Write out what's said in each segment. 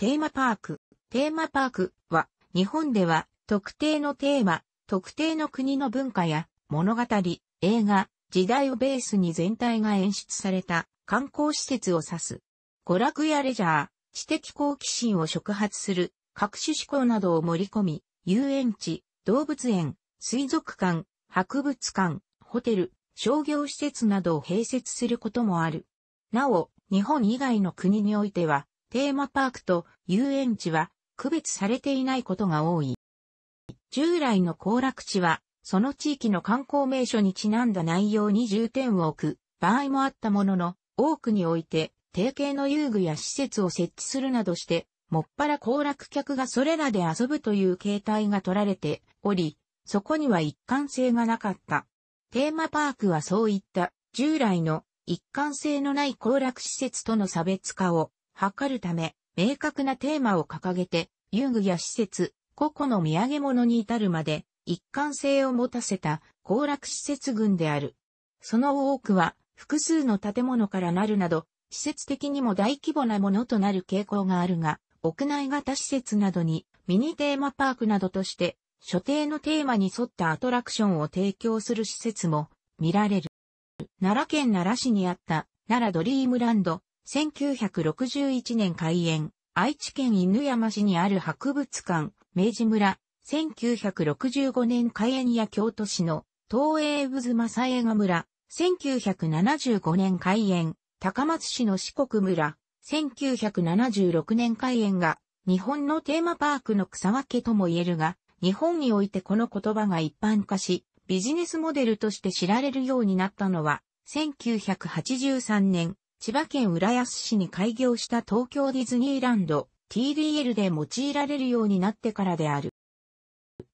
テーマパーク。テーマパークは、日本では、特定のテーマ、特定の国の文化や、物語、映画、時代をベースに全体が演出された観光施設を指す。娯楽やレジャー、知的好奇心を触発する各種思考などを盛り込み、遊園地、動物園、水族館、博物館、ホテル、商業施設などを併設することもある。なお、日本以外の国においては、テーマパークと遊園地は区別されていないことが多い。従来の行楽地は、その地域の観光名所にちなんだ内容に重点を置く場合もあったものの、多くにおいて、定型の遊具や施設を設置するなどして、もっぱら行楽客がそれらで遊ぶという形態が取られており、そこには一貫性がなかった。テーマパークはそういった従来の一貫性のない行楽施設との差別化を図るため、明確なテーマを掲げて、遊具や施設、個々の土産物に至るまで、一貫性を持たせた行楽施設群である。その多くは、複数の建物からなるなど、施設的にも大規模なものとなる傾向があるが、屋内型施設などにミニテーマパークなどとして、所定のテーマに沿ったアトラクションを提供する施設も見られる。奈良県奈良市にあった奈良ドリームランド1961年開園、愛知県犬山市にある博物館、明治村、1965年開園や京都市の東映渦正映画村、1975年開園、高松市の四国村、1976年開園が、日本のテーマパークの草分けとも言えるが、日本においてこの言葉が一般化し、ビジネスモデルとして知られるようになったのは、1983年、千葉県浦安市に開業した東京ディズニーランド TDL で用いられるようになってからである。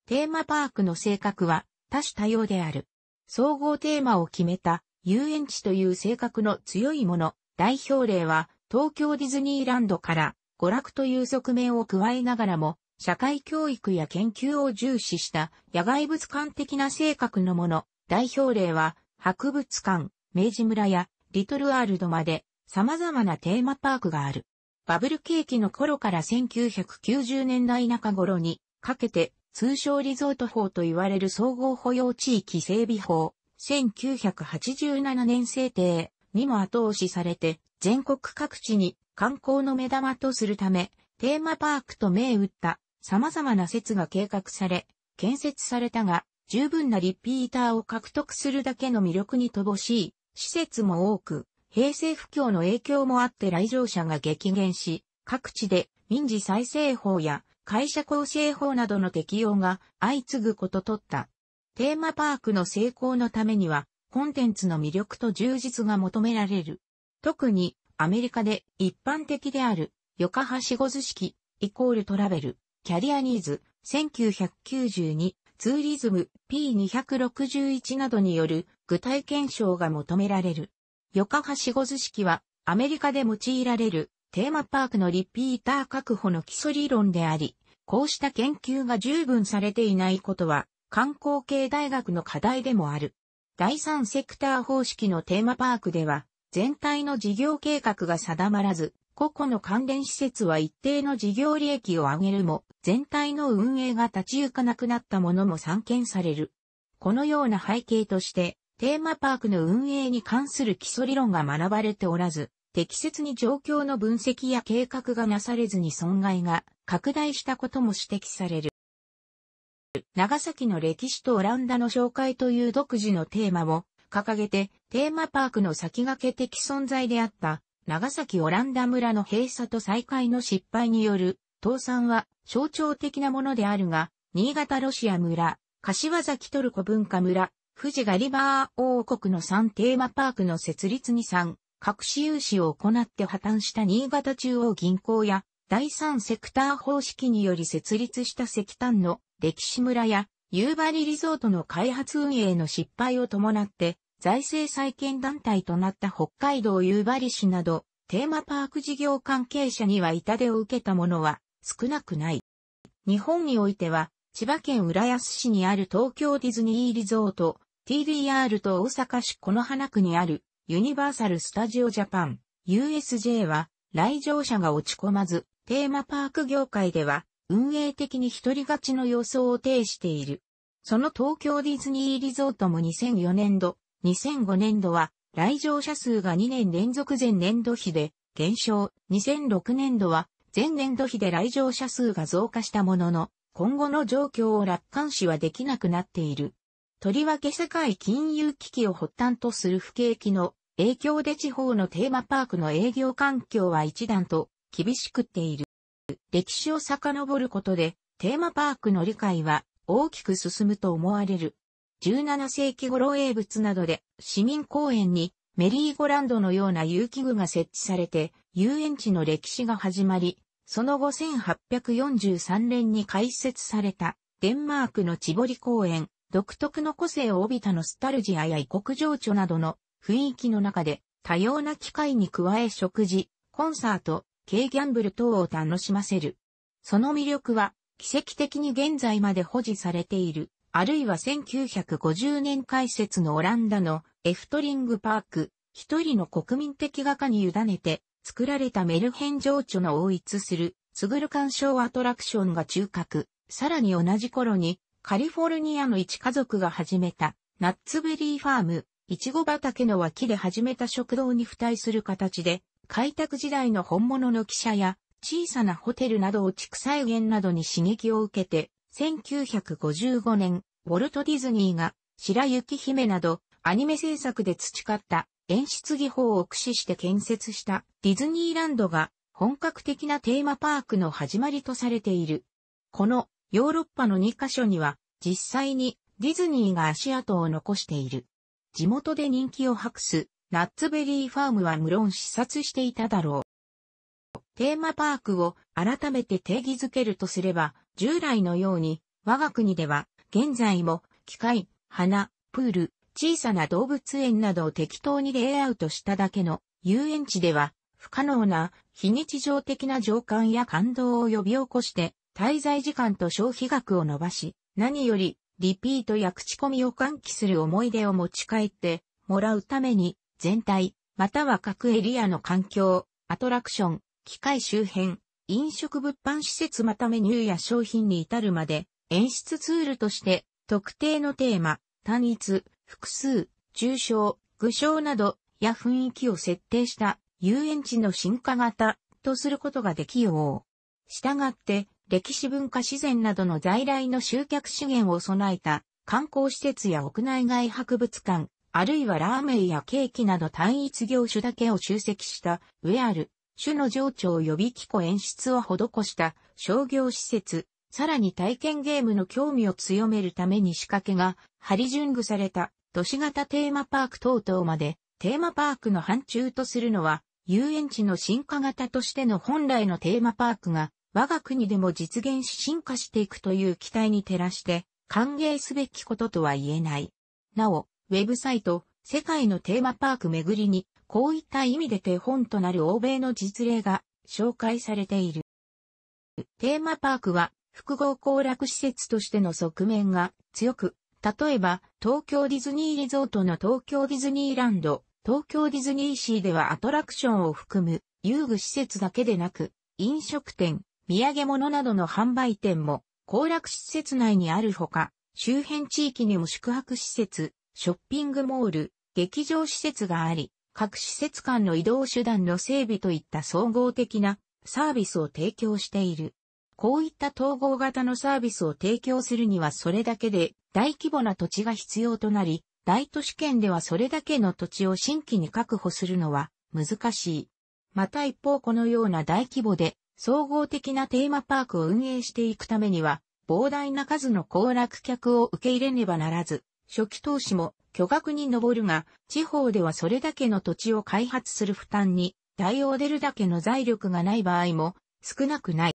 テーマパークの性格は多種多様である。総合テーマを決めた遊園地という性格の強いもの、代表例は東京ディズニーランドから娯楽という側面を加えながらも社会教育や研究を重視した野外物館的な性格のもの、代表例は博物館、明治村やリトルワールドまで様々なテーマパークがある。バブル景気の頃から1990年代中頃にかけて通称リゾート法と言われる総合保養地域整備法、1987年制定にも後押しされて全国各地に観光の目玉とするためテーマパークと銘打った様々な説が計画され建設されたが十分なリピーターを獲得するだけの魅力に乏しい施設も多く、平成不況の影響もあって来場者が激減し、各地で民事再生法や会社構成法などの適用が相次ぐこととった。テーマパークの成功のためには、コンテンツの魅力と充実が求められる。特に、アメリカで一般的である、横ハシゴ図式、イコールトラベル、キャリアニーズ、1992、ツーリズム、P261 などによる具体検証が求められる。横橋五図式は、アメリカで用いられるテーマパークのリピーター確保の基礎理論であり、こうした研究が十分されていないことは、観光系大学の課題でもある。第三セクター方式のテーマパークでは、全体の事業計画が定まらず、個々の関連施設は一定の事業利益を上げるも、全体の運営が立ち行かなくなったものも散見される。このような背景として、テーマパークの運営に関する基礎理論が学ばれておらず、適切に状況の分析や計画がなされずに損害が拡大したことも指摘される。長崎の歴史とオランダの紹介という独自のテーマを掲げて、テーマパークの先駆け的存在であった長崎オランダ村の閉鎖と再開の失敗による倒産は象徴的なものであるが、新潟ロシア村、柏崎トルコ文化村、富士ガリバー王国の3テーマパークの設立に3、各し融資を行って破綻した新潟中央銀行や、第三セクター方式により設立した石炭の歴史村や、夕張リゾートの開発運営の失敗を伴って、財政再建団体となった北海道夕張市など、テーマパーク事業関係者には痛手を受けたものは少なくない。日本においては、千葉県浦安市にある東京ディズニーリゾート、TDR と大阪市此花区にあるユニバーサル・スタジオ・ジャパン、USJ は来場者が落ち込まず、テーマパーク業界では運営的に一人勝ちの予想を呈している。その東京ディズニーリゾートも2004年度、2005年度は来場者数が2年連続前年度比で減少、2006年度は前年度比で来場者数が増加したものの、今後の状況を楽観視はできなくなっている。とりわけ世界金融危機を発端とする不景気の影響で地方のテーマパークの営業環境は一段と厳しくっている。歴史を遡ることでテーマパークの理解は大きく進むと思われる。17世紀頃英物などで市民公園にメリーゴランドのような遊戯具が設置されて遊園地の歴史が始まり、その後1843年に開設されたデンマークのチボリ公園、独特の個性を帯びたノスタルジアや異国情緒などの雰囲気の中で多様な機会に加え食事、コンサート、軽ギャンブル等を楽しませる。その魅力は奇跡的に現在まで保持されている、あるいは1950年開設のオランダのエフトリングパーク、一人の国民的画家に委ねて作られたメルヘン情緒の応一する、ツグル鑑賞アトラクションが中核。さらに同じ頃に、カリフォルニアの一家族が始めた、ナッツベリーファーム、イチゴ畑の脇で始めた食堂に付帯する形で、開拓時代の本物の汽車や、小さなホテルなどを畜産源などに刺激を受けて、1955年、ウォルト・ディズニーが、白雪姫など、アニメ制作で培った演出技法を駆使して建設したディズニーランドが本格的なテーマパークの始まりとされている。このヨーロッパの2カ所には実際にディズニーが足跡を残している。地元で人気を博すナッツベリーファームは無論視察していただろう。テーマパークを改めて定義づけるとすれば、従来のように我が国では現在も機械、花、プール、小さな動物園などを適当にレイアウトしただけの遊園地では不可能な非日常的な情感や感動を呼び起こして滞在時間と消費額を伸ばし何よりリピートや口コミを喚起する思い出を持ち帰ってもらうために全体または各エリアの環境、アトラクション、機械周辺、飲食物販施設またメニューや商品に至るまで演出ツールとして特定のテーマ、単一、複数、中小、具象など、や雰囲気を設定した遊園地の進化型とすることができよう。したがって、歴史文化自然などの在来の集客資源を備えた観光施設や屋内外博物館、あるいはラーメンやケーキなど単一業種だけを集積したウェアル、種の情緒を呼び機構演出を施した商業施設、さらに体験ゲームの興味を強めるために仕掛けが、張り巡具された、都市型テーマパーク等々まで、テーマパークの範疇とするのは、遊園地の進化型としての本来のテーマパークが、我が国でも実現し進化していくという期待に照らして、歓迎すべきこととは言えない。なお、ウェブサイト、世界のテーマパーク巡りに、こういった意味で手本となる欧米の実例が紹介されている。テーマパークは複合行楽施設としての側面が強く、例えば、東京ディズニーリゾートの東京ディズニーランド、東京ディズニーシーではアトラクションを含む遊具施設だけでなく、飲食店、土産物などの販売店も、行楽施設内にあるほか、周辺地域にも宿泊施設、ショッピングモール、劇場施設があり、各施設間の移動手段の整備といった総合的なサービスを提供している。こういった統合型のサービスを提供するにはそれだけで大規模な土地が必要となり、大都市圏ではそれだけの土地を新規に確保するのは難しい。また一方このような大規模で総合的なテーマパークを運営していくためには、膨大な数の行楽客を受け入れねばならず、初期投資も巨額に上るが、地方ではそれだけの土地を開発する負担に、対応出るだけの財力がない場合も少なくない。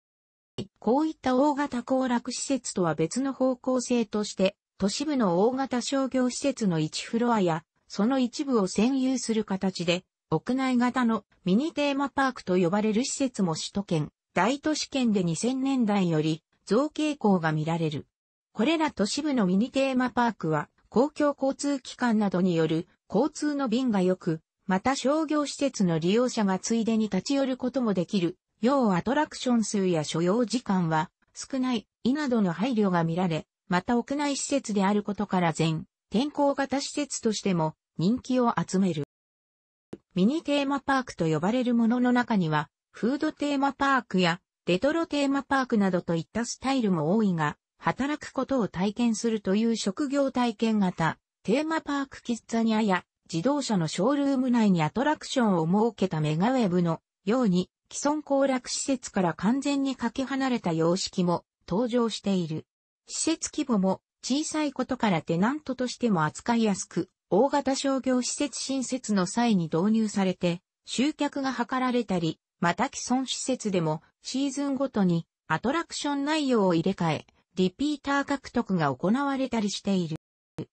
こういった大型行楽施設とは別の方向性として、都市部の大型商業施設の1フロアや、その一部を占有する形で、屋内型のミニテーマパークと呼ばれる施設も首都圏、大都市圏で2000年代より増傾向が見られる。これら都市部のミニテーマパークは、公共交通機関などによる交通の便が良く、また商業施設の利用者がついでに立ち寄ることもできる要アトラクション数や所要時間は少ない、いなどの配慮が見られ、また屋内施設であることから全、天候型施設としても人気を集める。ミニテーマパークと呼ばれるものの中には、フードテーマパークやレトロテーマパークなどといったスタイルも多いが、働くことを体験するという職業体験型、テーマパークキッザニアや自動車のショールーム内にアトラクションを設けたメガウェブのように既存行楽施設から完全にかけ離れた様式も登場している。施設規模も小さいことからテナントとしても扱いやすく、大型商業施設新設の際に導入されて、集客が図られたり、また既存施設でもシーズンごとにアトラクション内容を入れ替え、リピーター獲得が行われたりしている。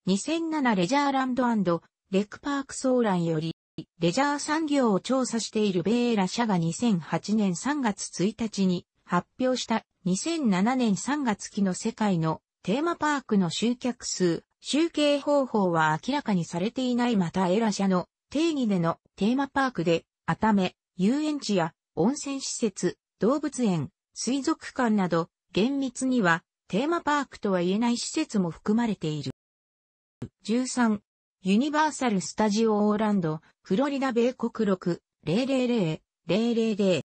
2007レジャーランドレックパークソーランより、レジャー産業を調査しているベーラ社が2008年3月1日に発表した2007年3月期の世界のテーマパークの集客数、集計方法は明らかにされていないまたエラ社の定義でのテーマパークで、あため、遊園地や温泉施設、動物園、水族館など、厳密にはテーマパークとは言えない施設も含まれている。13、ユニバーサル・スタジオ・オーランド、フロリダ米国6、000、000、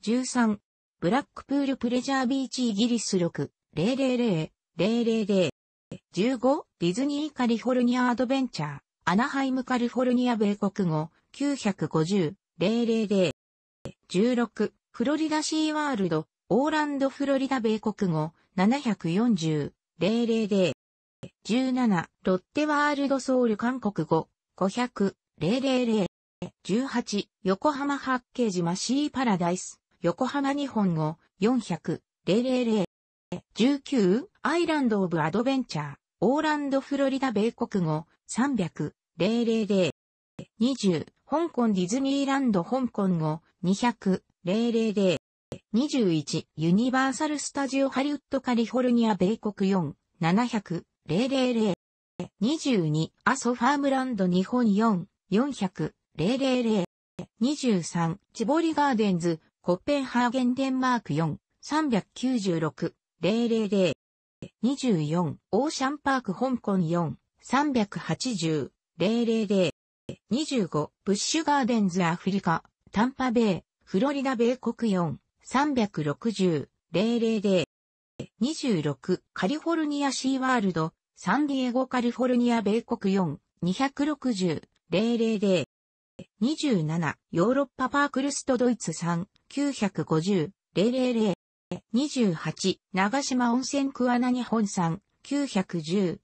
13、ブラックプール・プレジャー・ビーチ・イギリス6、000、000、15、ディズニー・カリフォルニア・アドベンチャー、アナハイム・カリフォルニア米国語、950、000、16、フロリダ・シー・ワールド、オーランド・フロリダ米国語、740、000、17、ロッテワールドソウル韓国語、500、000、18、横浜八景島シーパラダイス、横浜日本語、400、000、19、アイランドオブアドベンチャー、オーランドフロリダ米国語、300、000、20、香港ディズニーランド香港語、200、000、21、ユニバーサルスタジオハリウッドカリフォルニア米国4、700、零零。二2 2アソファームランド日本4、4 0 0 0零。二2 3チボリガーデンズコッペンハーゲンデンマーク4、396-000-24オーシャンパーク香港4、380-000-25ブッシュガーデンズアフリカタンパベイフロリダ米国4、360-000 26カリフォルニアシーワールドサンディエゴカリフォルニア米国4 260-000 27ヨーロッパパークルストドイツ3 950-000 28長島温泉桑名日本産910-000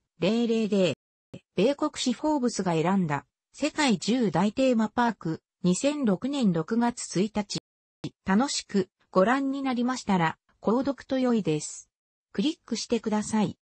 米国誌フォーブスが選んだ世界10大テーマパーク2006年6月1日楽しくご覧になりましたら購読と良いです。クリックしてください。